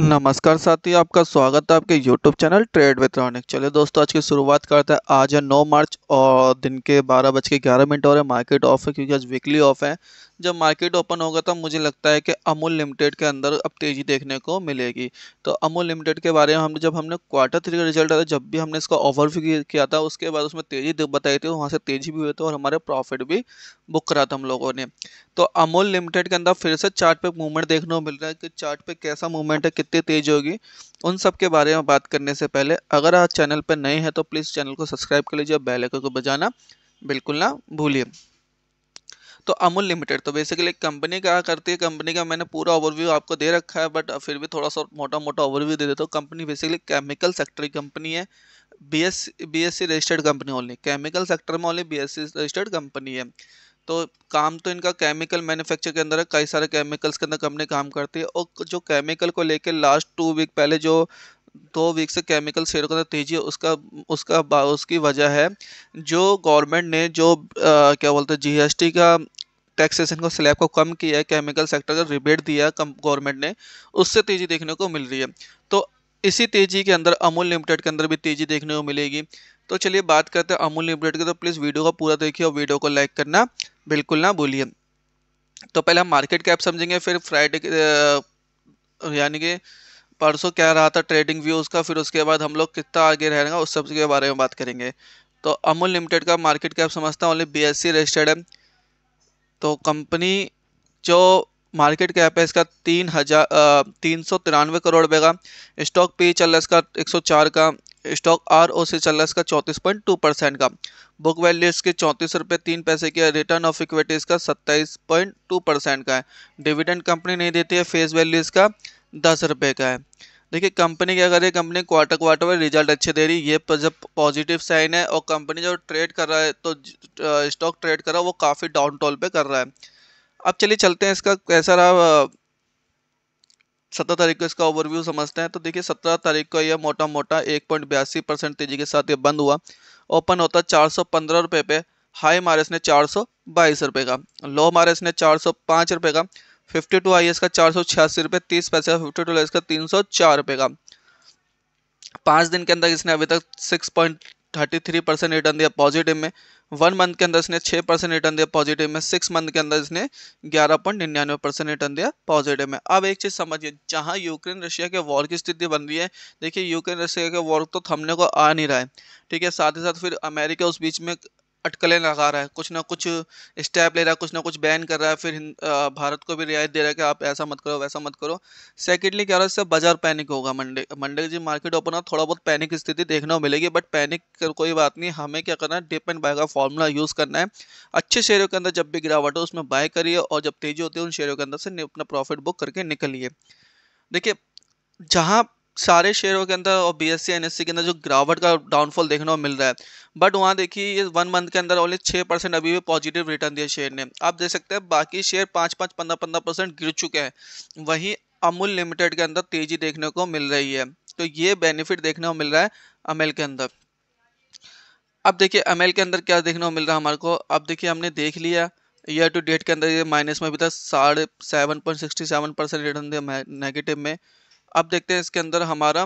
नमस्कार साथी आपका स्वागत है आपके YouTube channel trade with Ronik चलिए दोस्तों आज की शुरुआत करते हैं आज है 9 मार्च और दिन के बारह बज के ग्यारह मिनट और है मार्केट ऑफ है क्योंकि आज वीकली ऑफ है जब मार्केट ओपन होगा तब मुझे लगता है कि अमूल लिमिटेड के अंदर अब तेज़ी देखने को मिलेगी तो अमूल लिमिटेड के बारे में हमने जब हमने क्वार्टर थ्री का रिजल्ट आया जब भी हमने इसका ओवरव्यू किया था उसके बाद उसमें तेज़ी बताई थी वहाँ से तेज़ी भी हुई थी और हमारे प्रॉफिट भी बुक करा था हम लोगों ने तो अमूल लिमिटेड के अंदर फिर से चार्ट पे मूवमेंट देखने को मिल रहा है कि चार्ट पे कैसा मूवमेंट है कितनी तेज़ होगी उन सब के बारे में बात करने से पहले अगर आप चैनल पर नए हैं तो प्लीज़ चैनल को सब्सक्राइब कर लीजिए बेल आइकन को बजाना बिल्कुल ना भूलिए तो अमूल लिमिटेड तो बेसिकली कंपनी क्या करती है कंपनी का मैंने पूरा ओवरव्यू आपको दे रखा है बट फिर भी थोड़ा सा मोटा मोटा ओवरव्यू दे देता हूँ कंपनी बेसिकली केमिकल सेक्टर की कंपनी है B S B S C registered company only chemical sector में only B S C registered company है तो काम तो इनका केमिकल मैन्युफैक्चर के अंदर है कई सारे केमिकल्स के अंदर कंपनी काम करती है और जो केमिकल को लेकर लास्ट टू वीक पहले जो दो वीक से केमिकल शेयर के अंदर तेजी उसका उसका उसकी वजह है जो गवर्नमेंट ने जो आ, क्या बोलते हैं जीएसटी का टैक्सेशन को स्लैब को कम किया है केमिकल सेक्टर का रिबेट दिया गवर्नमेंट ने उससे तेजी देखने को मिल रही है तो इसी तेजी के अंदर अमूल लिमिटेड के अंदर भी तेजी देखने को मिलेगी तो चलिए बात करते हैं अमूल लिमिटेड की तो प्लीज़ वीडियो को पूरा देखिए और वीडियो को लाइक करना बिल्कुल ना भूलिए तो पहले हम मार्केट कैप समझेंगे फिर फ्राइडे यानी कि परसों क्या रहा था ट्रेडिंग व्यू उसका फिर उसके बाद हम लोग कितना आगे रहेगा उस सब के बारे में बात करेंगे तो अमूल लिमिटेड का मार्केट कैप समझता है ओनली बी रजिस्टर्ड है तो कंपनी जो मार्केट कैप है इसका तीन हजार तीन सौ तिरानवे करोड़ रुपये का स्टॉक पी e चल रहा है इसका एक सौ चार का स्टॉक आर ओ सी चल रहा है इसका चौंतीस पॉइंट टू परसेंट का बुक वैल्यू इसके चौंतीस रुपये तीन पैसे की रिटर्न ऑफ इक्विटी इसका सत्ताईस पॉइंट टू परसेंट का है डिविडेंड कंपनी नहीं देती है फेस वैल्यू इसका दस रुपये का है देखिए कंपनी क्या कर रही है कंपनी क्वार्टर क्वार्टर में रिजल्ट अच्छे दे रही है ये तो जब पॉजिटिव साइन है और कंपनी जो ट्रेड कर रहा है तो स्टॉक ट्रेड कर रहा है वो काफ़ी डाउन टॉल पर कर रहा है अब चलिए चलते हैं इसका कैसा रहा सत्रह तारीख को इसका ओवरव्यू समझते हैं तो देखिए सत्रह तारीख को यह मोटा मोटा एक पॉइंट बयासी परसेंट तेजी के साथ ये बंद हुआ ओपन होता चार सौ पंद्रह रुपये पे हाई मारे इसने चार सौ बाईस रुपये का लो मारे इसने चार सौ पाँच रुपये का फिफ्टी टू आई का चार सौ छियासी रुपये तीस पैसे का फिफ्टी टू आई का तीन सौ चार रुपये का पाँच दिन के अंदर इसने अभी तक six point thirty three percent return दिया पॉजिटिव में वन मंथ के अंदर इसने छः परसेंट रिटर्न दिया पॉजिटिव में सिक्स मंथ के अंदर इसने ग्यारह पॉइंट निन्यानवे परसेंट रिटर्न दिया पॉजिटिव में अब एक चीज़ समझिए जहाँ यूक्रेन रशिया के वॉर की स्थिति बन रही है देखिए यूक्रेन रशिया के वॉर तो थमने को आ नहीं रहा है ठीक है साथ ही साथ फिर अमेरिका उस बीच में अटकलें लगा रहा है कुछ ना कुछ स्टेप ले रहा है कुछ ना कुछ बैन कर रहा है फिर भारत को भी रियायत दे रहा है कि आप ऐसा मत करो वैसा मत करो सेकेंडली क्या हो रहा है इससे बाजार पैनिक होगा मंडे मंडे की जी मार्केट ओपन हो थोड़ा बहुत पैनिक स्थिति देखने को मिलेगी बट पैनिक कोई बात नहीं हमें क्या करना है डिप एंड बाय का फॉर्मूला यूज़ करना है अच्छे शेयरों के अंदर जब भी गिरावट हो उसमें बाय करिए और जब तेजी होती है उन शेयरों के अंदर से अपना प्रॉफिट बुक करके निकलिए देखिए जहाँ सारे शेयरों के अंदर और B S C C N S के अंदर जो गिरावट का डाउनफॉल देखने को मिल रहा है बट वहाँ देखिए ये वन मंथ के अंदर ओनली छः परसेंट अभी भी पॉजिटिव रिटर्न दिया शेयर ने आप देख सकते हैं बाकी शेयर पाँच पाँच पंद्रह पंद्रह परसेंट गिर चुके हैं वहीं अमूल लिमिटेड के अंदर तेजी देखने को मिल रही है तो ये बेनिफिट देखने को मिल रहा है अमेल के अंदर अब देखिए अमेल के अंदर क्या देखने को मिल रहा है हमारे को अब देखिए हमने देख लिया ईयर टू डेट के अंदर ये माइनस में अभी तक साढ़े seven point sixty seven percent return दिया नेगेटिव में अब देखते हैं इसके अंदर हमारा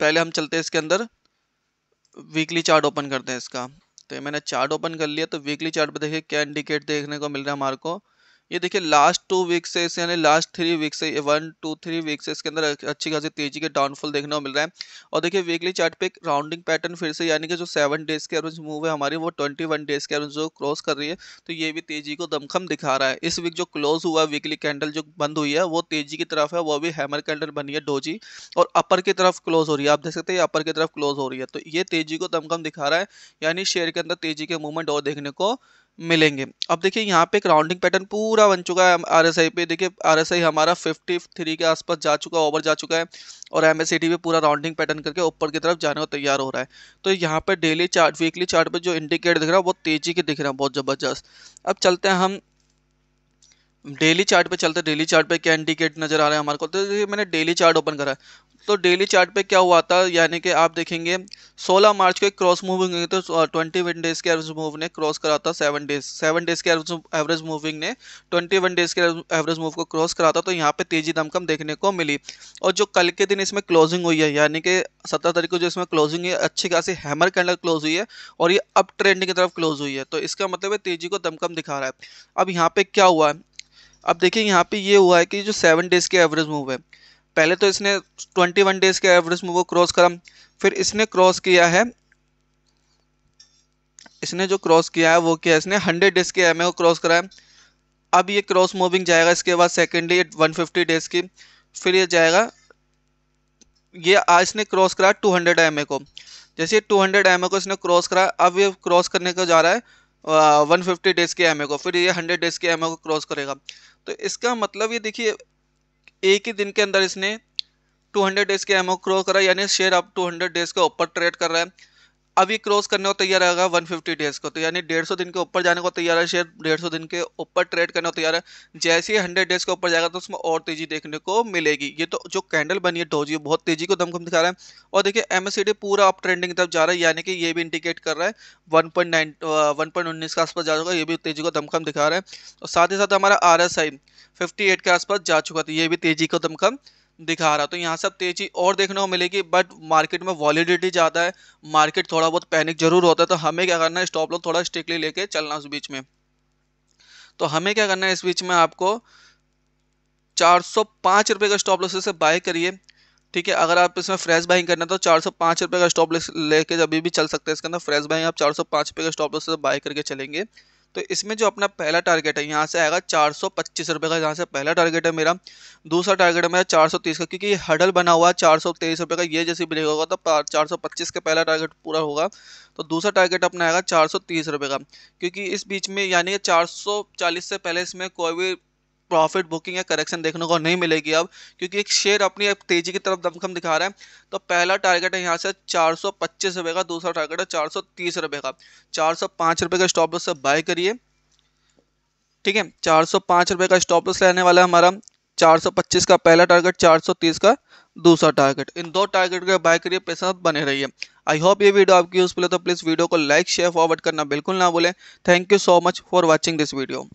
पहले हम चलते हैं इसके अंदर वीकली चार्ट ओपन करते हैं इसका तो ये मैंने चार्ट ओपन कर लिया तो वीकली चार्ट पे देखिए क्या इंडिकेट देखने को मिल रहा है हमारे को ये देखिए लास्ट टू वीक से यानी लास्ट थ्री वीक से वन टू थ्री वीक से इसके अंदर अच्छी खासी तेजी के डाउनफॉल देखने को मिल रहा है और देखिए वीकली चार्ट पे एक राउंडिंग पैटर्न फिर से यानी कि जो सेवन डेज के एवरेज मूव है हमारी वो ट्वेंटी वन डेज के एवरेज जो क्रॉस कर रही है तो ये भी तेजी को दमखम दिखा रहा है इस वीक जो क्लोज हुआ है वीकली कैंडल जो बंद हुई है वो तेजी की तरफ है वो भी हैमर कैंडल बनी है डोजी और अपर की तरफ क्लोज हो रही है आप देख सकते हैं अपर की तरफ क्लोज हो रही है तो ये तेजी को दमखम दिखा रहा है यानी शेयर के अंदर तेजी के मूवमेंट और देखने को मिलेंगे अब देखिए यहाँ पे एक राउंडिंग पैटर्न पूरा बन चुका है आरएसआई पे देखिए आरएसआई हमारा 53 के आसपास जा चुका है ओवर जा चुका है और एम एस पे पूरा राउंडिंग पैटर्न करके ऊपर की तरफ जाने को तैयार हो रहा है तो यहाँ पे डेली चार्ट वीकली चार्ट पे जो इंडिकेटर दिख रहा है बहुत तेजी के दिख रहा है बहुत ज़बरदस्त अब चलते हैं हम डेली चार्ट पे चलते हैं डेली चार्ट पे क्या इंडिकेट नजर आ रहा है हमारे को तो मैंने डेली चार्ट ओपन करा है तो डेली चार्ट पे क्या हुआ था यानी कि आप देखेंगे 16 मार्च को एक क्रॉस मूविंग तो 21 डेज के एवरेज मूव ने क्रॉस करा था सेवन डेज सेवन डेज के एवरेज मूविंग ने 21 डेज के एवरेज मूव को क्रॉस करा था तो यहाँ पे तेजी दमकम देखने को मिली और जो कल के दिन इसमें क्लोजिंग हुई है यानी कि सत्रह तारीख को जो इसमें क्लोजिंग है अच्छी खासी हैमर कैंडल क्लोज हुई है और ये अप ट्रेंड की तरफ क्लोज हुई है तो इसका मतलब है तेजी को दमकम दिखा रहा है अब यहाँ पे क्या हुआ है अब देखिए यहाँ पे ये हुआ है कि जो सेवन डेज के एवरेज मूव है पहले तो इसने 21 डेज के एवरेज मूव को क्रॉस करा फिर इसने क्रॉस किया है इसने जो क्रॉस किया है वो किया इसने 100 डेज के एम को क्रॉस करा है अब ये क्रॉस मूविंग जाएगा इसके बाद सेकेंडली 150 डेज की फिर ये जाएगा ये आज इसने क्रॉस करा 200 हंड्रेड को जैसे ये टू हंड्रेड को इसने क्रॉस करा अब ये क्रॉस करने को जा रहा है वन फिफ्टी डेज के एम को फिर ये हंड्रेड डेज के एम को क्रॉस करेगा तो इसका मतलब ये देखिए एक ही दिन के अंदर इसने 200 डेज के एमओ क्रो करा यानी शेयर अब 200 डेज के ऊपर ट्रेड कर रहा है अभी क्रॉस करने को तैयार रहेगा 150 डेज को तो यानी 150 दिन के ऊपर जाने को तैयार है शेयर 150 दिन के ऊपर ट्रेड करने को तैयार है जैसे ही 100 डेज के ऊपर जाएगा तो उसमें और तेजी देखने को मिलेगी ये तो जो कैंडल बनी है डोजी बहुत तेजी को दमखम दिखा रहा है और देखिए एमएससीडी पूरा अप ट्रेंडिंग तरफ जा रहा है यानी कि ये भी इंडिकेट कर रहा है वन पॉइंट के आसपास जा चुका ये भी तेजी को दमखम दिखा रहा है और साथ ही साथ हमारा आर एस के आसपास जा चुका था तो ये भी तेजी को दमखम दिखा रहा तो यहाँ से अब तेजी और देखने को मिलेगी बट मार्केट में वॉलीडिटी ज़्यादा है मार्केट थोड़ा बहुत पैनिक जरूर होता है तो हमें क्या करना है स्टॉप लॉस थोड़ा स्ट्रिक्टली लेके चलना उस बीच में तो हमें क्या करना है इस बीच में आपको चार सौ पाँच रुपये का स्टॉप लॉस से बाय करिए ठीक है अगर आप इसमें फ्रेश बाइंग करना है तो चार सौ पाँच रुपये का स्टॉप लेके अभी भी चल सकते हैं इसके अंदर फ्रेश बाइंग आप चार सौ पाँच रुपये का स्टॉप लॉस से बाय करके चलेंगे तो इसमें जो अपना पहला टारगेट है यहाँ से आएगा चार सौ पच्चीस रुपये का यहाँ से पहला टारगेट है मेरा दूसरा टारगेट है मेरा चार सौ तीस का क्योंकि ये हडल बना हुआ है चार सौ तेईस रुपये का ये जैसे ब्रेक होगा तो चार सौ पच्चीस का पहला टारगेट पूरा होगा तो दूसरा टारगेट अपना आएगा चार सौ तीस रुपये का क्योंकि इस बीच में यानी कि चार सौ चालीस से पहले इसमें कोई भी प्रॉफिट बुकिंग या करेक्शन देखने को नहीं मिलेगी अब क्योंकि एक शेयर अपनी एक तेजी की तरफ दमखम दिखा रहा है तो पहला टारगेट है यहाँ से चार सौ पच्चीस रुपये का दूसरा टारगेट है चार सौ तीस रुपये का चार सौ पाँच रुपये का स्टॉप लॉस से बाय करिए ठीक है चार सौ पाँच रुपये का स्टॉप लॉस रहने वाला है हमारा चार सौ पच्चीस का पहला टारगेट चार सौ तीस का दूसरा टारगेट इन दो टारगेट के बाय करिए पैसा बने रहिए आई होप ये वीडियो आपकी यूजफुल है तो प्लीज़ वीडियो को लाइक शेयर फॉरवर्ड करना बिल्कुल ना भूलें thank you so much for watching this video